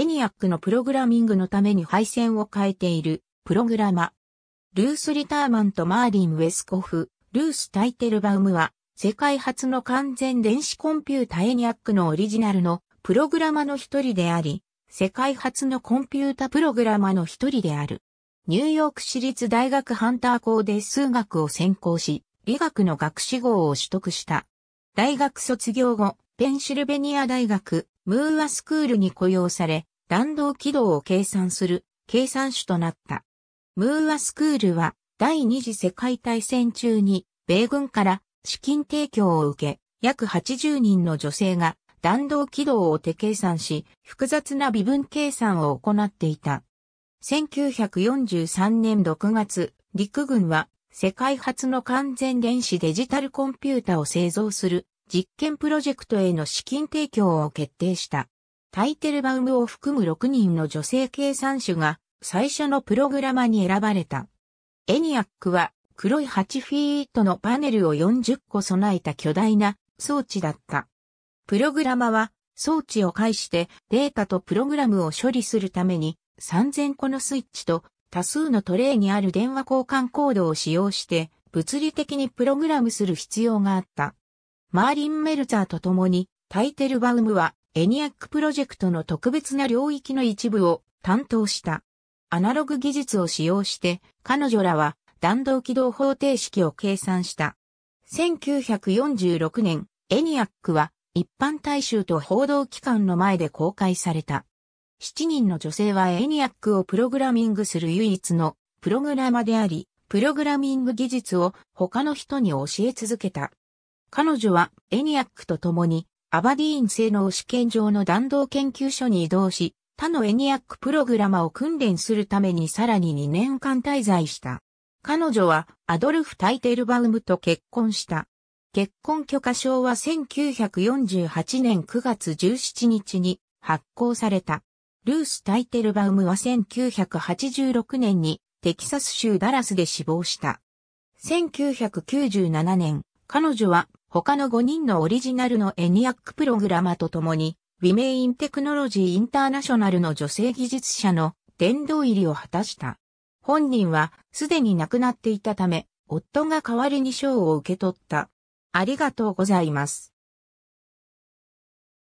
エニアックのプログラミングのために配線を変えている、プログラマ。ルース・リターマンとマーリン・ウェスコフ、ルース・タイテルバウムは、世界初の完全電子コンピュータエニアックのオリジナルのプログラマの一人であり、世界初のコンピュータプログラマの一人である。ニューヨーク市立大学ハンター校で数学を専攻し、理学の学士号を取得した。大学卒業後、ペンシルベニア大学、ムーアスクールに雇用され、弾道軌道を計算する計算手となった。ムーアスクールは第二次世界大戦中に米軍から資金提供を受け、約80人の女性が弾道軌道を手計算し、複雑な微分計算を行っていた。1943年6月、陸軍は世界初の完全電子デジタルコンピュータを製造する実験プロジェクトへの資金提供を決定した。タイテルバウムを含む6人の女性計算手が最初のプログラマに選ばれた。エニアックは黒い8フィートのパネルを40個備えた巨大な装置だった。プログラマは装置を介してデータとプログラムを処理するために3000個のスイッチと多数のトレイにある電話交換コードを使用して物理的にプログラムする必要があった。マーリン・メルザーと共にタイテルバウムはエニアックプロジェクトの特別な領域の一部を担当した。アナログ技術を使用して彼女らは弾道軌道方程式を計算した。1946年、エニアックは一般大衆と報道機関の前で公開された。7人の女性はエニアックをプログラミングする唯一のプログラマであり、プログラミング技術を他の人に教え続けた。彼女はエニアックと共にアバディーン性能試験場の弾道研究所に移動し、他のエニアックプログラマを訓練するためにさらに2年間滞在した。彼女はアドルフ・タイテルバウムと結婚した。結婚許可証は1948年9月17日に発行された。ルース・タイテルバウムは1986年にテキサス州ダラスで死亡した。1997年、彼女は他の5人のオリジナルのエニアックプログラマと共に、ウィメインテクノロジーインターナショナルの女性技術者の殿堂入りを果たした。本人はすでに亡くなっていたため、夫が代わりに賞を受け取った。ありがとうございます。